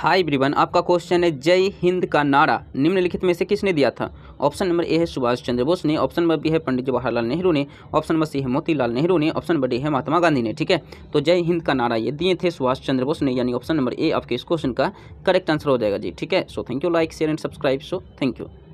हाय ब्रिवन आपका क्वेश्चन है जय हिंद का नारा निम्नलिखित में से किसने दिया था ऑप्शन नंबर ए है सुभाष चंद्र बोस ने ऑप्शन नंबर बी है पंडित जवाहरलाल नेहरू ने ऑप्शन नंबर सी है मोतीलाल नेहरू ने ऑप्शन नंबर डी है महात्मा गांधी ने ठीक है तो जय हिंद का नारा ये दिए थे सुभाष चंद्र बोस ने यानी ऑप्शन नंबर ए आपके इस क्वेश्चन का करेक्ट आंसर हो जाएगा जी ठीक है so thank you like share and subscribe so thank you